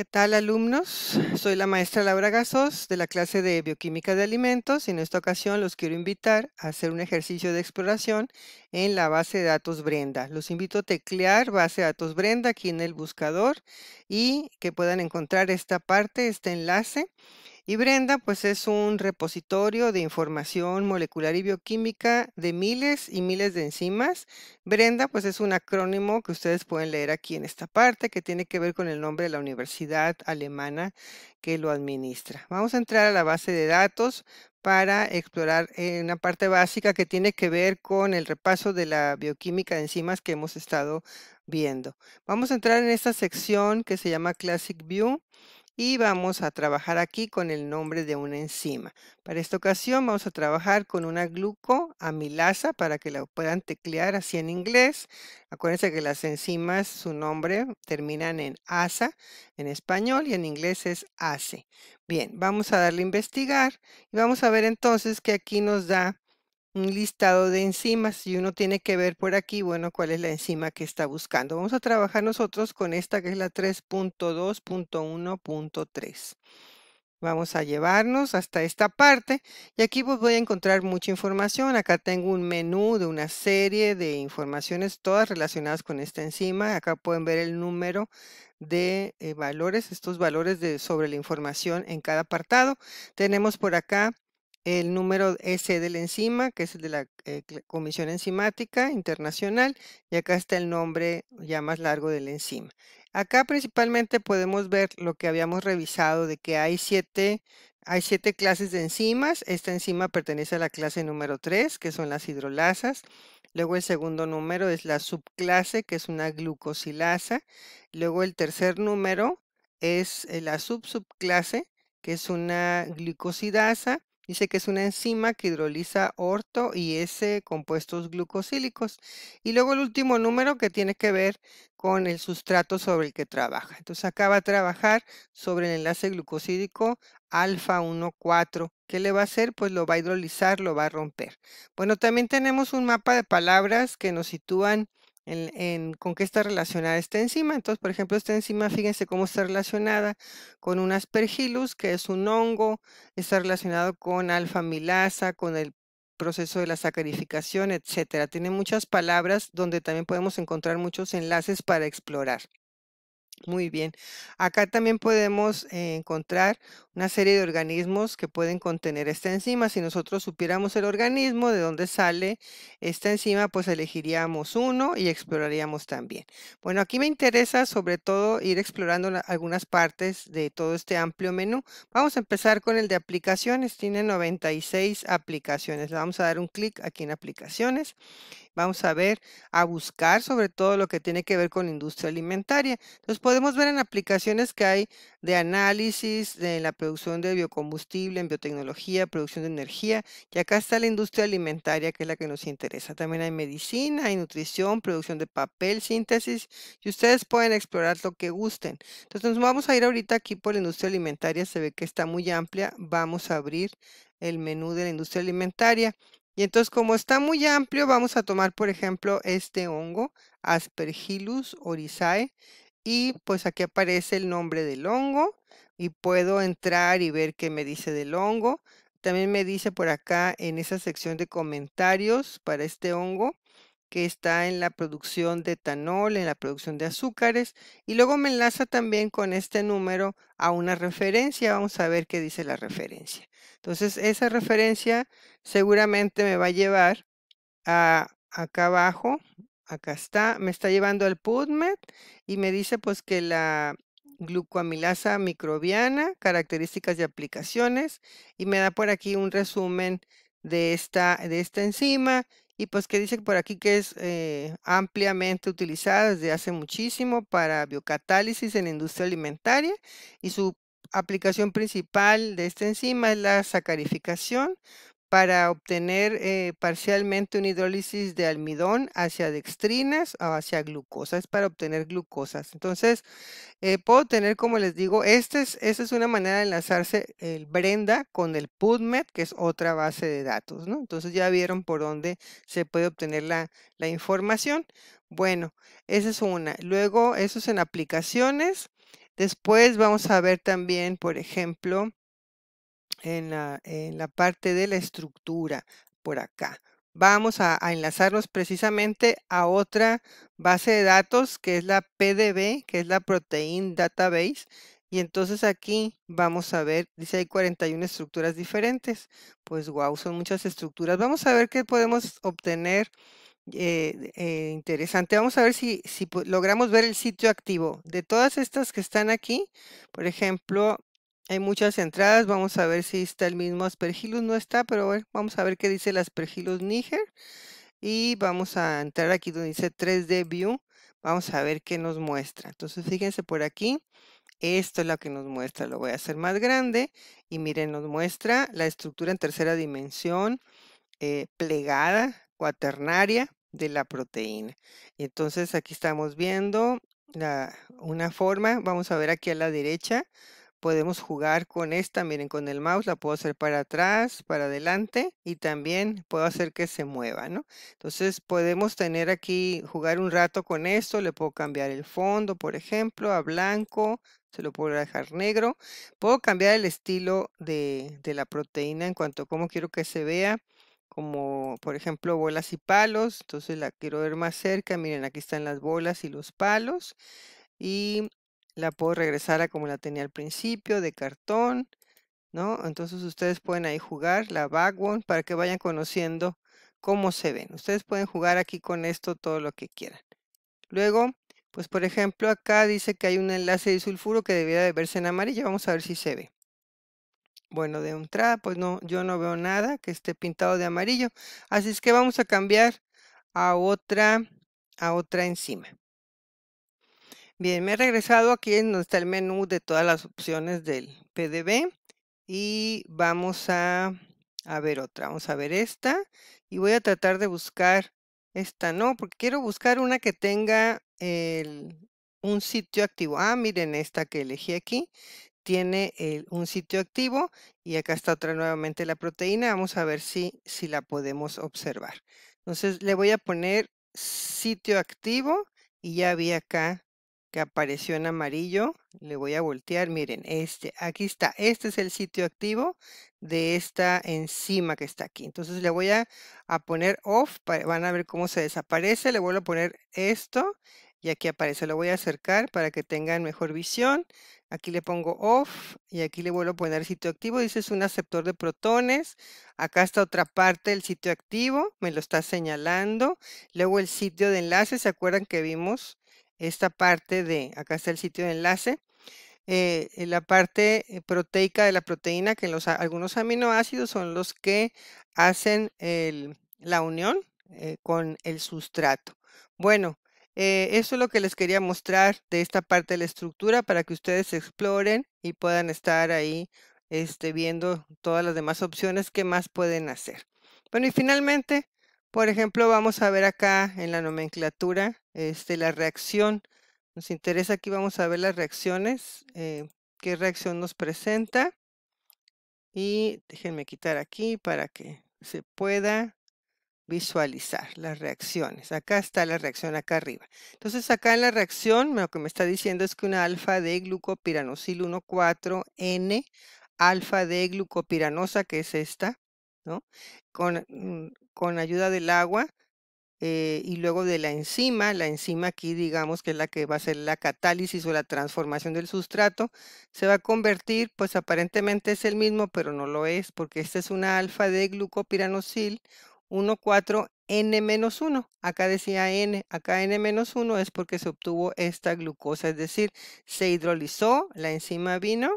¿Qué tal alumnos? Soy la maestra Laura Gasos de la clase de Bioquímica de Alimentos y en esta ocasión los quiero invitar a hacer un ejercicio de exploración en la base de datos Brenda. Los invito a teclear base de datos Brenda aquí en el buscador y que puedan encontrar esta parte, este enlace y Brenda, pues es un repositorio de información molecular y bioquímica de miles y miles de enzimas. Brenda, pues es un acrónimo que ustedes pueden leer aquí en esta parte, que tiene que ver con el nombre de la universidad alemana que lo administra. Vamos a entrar a la base de datos para explorar eh, una parte básica que tiene que ver con el repaso de la bioquímica de enzimas que hemos estado viendo. Vamos a entrar en esta sección que se llama Classic View y vamos a trabajar aquí con el nombre de una enzima. Para esta ocasión vamos a trabajar con una glucoamilasa para que la puedan teclear así en inglés. Acuérdense que las enzimas, su nombre, terminan en asa en español y en inglés es ACE. Bien, vamos a darle a investigar y vamos a ver entonces que aquí nos da un listado de enzimas y uno tiene que ver por aquí, bueno, cuál es la enzima que está buscando. Vamos a trabajar nosotros con esta que es la 3.2.1.3. Vamos a llevarnos hasta esta parte y aquí pues, voy a encontrar mucha información. Acá tengo un menú de una serie de informaciones todas relacionadas con esta enzima. Acá pueden ver el número de eh, valores, estos valores de, sobre la información en cada apartado. Tenemos por acá el número S de la enzima, que es el de la eh, Comisión Enzimática Internacional, y acá está el nombre ya más largo de la enzima. Acá principalmente podemos ver lo que habíamos revisado de que hay siete, hay clases de enzimas. Esta enzima pertenece a la clase número 3, que son las hidrolasas. Luego el segundo número es la subclase, que es una glucosilasa. Luego el tercer número es eh, la subsubclase, que es una glucosidasa. Dice que es una enzima que hidroliza orto y ese compuestos glucosílicos. Y luego el último número que tiene que ver con el sustrato sobre el que trabaja. Entonces acá va a trabajar sobre el enlace glucosídico alfa 1,4. ¿Qué le va a hacer? Pues lo va a hidrolizar, lo va a romper. Bueno, también tenemos un mapa de palabras que nos sitúan en, con qué está relacionada esta enzima. Entonces, por ejemplo, esta enzima, fíjense cómo está relacionada con un aspergillus, que es un hongo, está relacionado con alfamilasa, con el proceso de la sacarificación, etcétera. Tiene muchas palabras donde también podemos encontrar muchos enlaces para explorar. Muy bien. Acá también podemos eh, encontrar una serie de organismos que pueden contener esta enzima. Si nosotros supiéramos el organismo de dónde sale esta enzima, pues elegiríamos uno y exploraríamos también. Bueno, aquí me interesa sobre todo ir explorando algunas partes de todo este amplio menú. Vamos a empezar con el de aplicaciones. Tiene 96 aplicaciones. Le vamos a dar un clic aquí en aplicaciones vamos a ver, a buscar sobre todo lo que tiene que ver con la industria alimentaria. Entonces podemos ver en aplicaciones que hay de análisis, de la producción de biocombustible, en biotecnología, producción de energía, y acá está la industria alimentaria, que es la que nos interesa. También hay medicina, hay nutrición, producción de papel, síntesis, y ustedes pueden explorar lo que gusten. Entonces nos vamos a ir ahorita aquí por la industria alimentaria, se ve que está muy amplia, vamos a abrir el menú de la industria alimentaria y entonces, como está muy amplio, vamos a tomar, por ejemplo, este hongo, Aspergillus orizae, y pues aquí aparece el nombre del hongo, y puedo entrar y ver qué me dice del hongo. También me dice por acá en esa sección de comentarios para este hongo, que está en la producción de etanol, en la producción de azúcares, y luego me enlaza también con este número a una referencia. Vamos a ver qué dice la referencia. Entonces, esa referencia seguramente me va a llevar a acá abajo, acá está, me está llevando al PubMed y me dice pues que la glucoamilasa microbiana, características y aplicaciones, y me da por aquí un resumen de esta, de esta enzima y pues que dice por aquí que es eh, ampliamente utilizada desde hace muchísimo para biocatálisis en la industria alimentaria y su aplicación principal de esta enzima es la sacarificación para obtener eh, parcialmente una hidrólisis de almidón hacia dextrinas o hacia Es para obtener glucosas. Entonces, eh, puedo tener, como les digo, esta es, es una manera de enlazarse el Brenda con el PubMed, que es otra base de datos, ¿no? Entonces ya vieron por dónde se puede obtener la, la información. Bueno, esa es una. Luego, eso es en aplicaciones. Después vamos a ver también, por ejemplo, en la, parte de la estructura por acá. Vamos a, enlazarnos precisamente a otra base de datos que es la PDB, que es la Protein Database. Y entonces aquí vamos a ver, dice hay 41 estructuras diferentes. Pues wow, son muchas estructuras. Vamos a ver qué podemos obtener eh, eh, interesante. Vamos a ver si, si logramos ver el sitio activo. De todas estas que están aquí, por ejemplo, hay muchas entradas, vamos a ver si está el mismo aspergillus, no está, pero vamos a ver qué dice el aspergillus niger. Y vamos a entrar aquí donde dice 3D View, vamos a ver qué nos muestra. Entonces fíjense por aquí, esto es lo que nos muestra, lo voy a hacer más grande y miren, nos muestra la estructura en tercera dimensión, eh, plegada, cuaternaria de la proteína. Y entonces aquí estamos viendo una forma, vamos a ver aquí a la derecha, podemos jugar con esta, miren, con el mouse la puedo hacer para atrás, para adelante y también puedo hacer que se mueva, ¿no? Entonces podemos tener aquí, jugar un rato con esto, le puedo cambiar el fondo, por ejemplo, a blanco, se lo puedo dejar negro. Puedo cambiar el estilo de, la proteína en cuanto a cómo quiero que se vea como por ejemplo bolas y palos, entonces la quiero ver más cerca, miren aquí están las bolas y los palos y la puedo regresar a como la tenía al principio, de cartón, ¿no? Entonces ustedes pueden ahí jugar la backbone para que vayan conociendo cómo se ven. Ustedes pueden jugar aquí con esto todo lo que quieran. Luego, pues por ejemplo, acá dice que hay un enlace de sulfuro que debería de verse en amarillo. Vamos a ver si se ve. Bueno, de entrada, pues no, yo no veo nada que esté pintado de amarillo. Así es que vamos a cambiar a otra, a otra encima. Bien, me he regresado aquí en donde está el menú de todas las opciones del PDB y vamos a, ver otra. Vamos a ver esta y voy a tratar de buscar esta, no, porque quiero buscar una que tenga un sitio activo. Ah, miren esta que elegí aquí. Tiene un sitio activo y acá está otra nuevamente la proteína. Vamos a ver si, si la podemos observar. Entonces le voy a poner sitio activo y ya vi acá que apareció en amarillo. Le voy a voltear. Miren, este, aquí está. Este es el sitio activo de esta enzima que está aquí. Entonces le voy a, poner off. van a ver cómo se desaparece. Le vuelvo a poner esto. Y aquí aparece. Lo voy a acercar para que tengan mejor visión. Aquí le pongo off y aquí le vuelvo a poner sitio activo. Dice es un aceptor de protones. Acá está otra parte del sitio activo. Me lo está señalando. Luego el sitio de enlace. ¿Se acuerdan que vimos? esta parte de, acá está el sitio de enlace, eh, eh, la parte eh, proteica de la proteína, que algunos aminoácidos son los que hacen la unión con el sustrato. Bueno, eso es lo que les quería mostrar de esta parte de la estructura para que ustedes exploren y puedan estar ahí este, viendo todas las demás opciones que más pueden hacer. Bueno, y finalmente por ejemplo, vamos a ver acá en la nomenclatura este, la reacción. Nos interesa aquí, vamos a ver las reacciones, eh, qué reacción nos presenta. Y déjenme quitar aquí para que se pueda visualizar las reacciones. Acá está la reacción acá arriba. Entonces acá en la reacción lo que me está diciendo es que una alfa de glucopiranosil 1,4-N alfa de glucopiranosa, que es esta, Mm, con, ayuda del agua eh, y luego de la enzima, la enzima aquí digamos que es la que va a ser la catálisis o la transformación del sustrato, se va a convertir, pues aparentemente es el mismo, pero no lo es, porque esta es una alfa de glucopiranosil 1,4N-1. Acá decía N, acá N-1 es porque se obtuvo esta glucosa, es decir, se hidrolizó, la enzima vino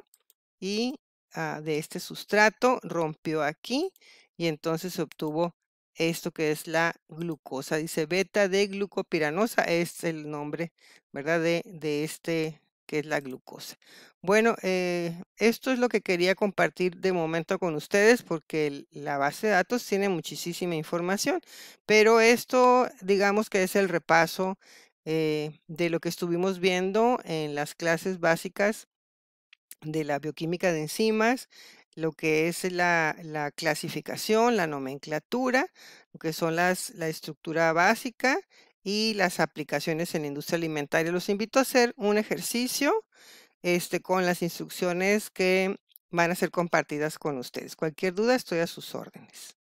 y Ah, de este sustrato, rompió aquí y entonces se obtuvo esto que es la glucosa. Dice beta de glucopiranosa es el nombre, ¿verdad? De, este que es la glucosa. Bueno, eh, esto es lo que quería compartir de momento con ustedes porque la base de datos tiene muchísima información, pero esto digamos que es el repaso eh, de lo que estuvimos viendo en las clases básicas de la bioquímica de enzimas, lo que es la, clasificación, la nomenclatura, lo que son las, la estructura básica y las aplicaciones en la industria alimentaria. Los invito a hacer un ejercicio este, con las instrucciones que van a ser compartidas con ustedes. Cualquier duda, estoy a sus órdenes.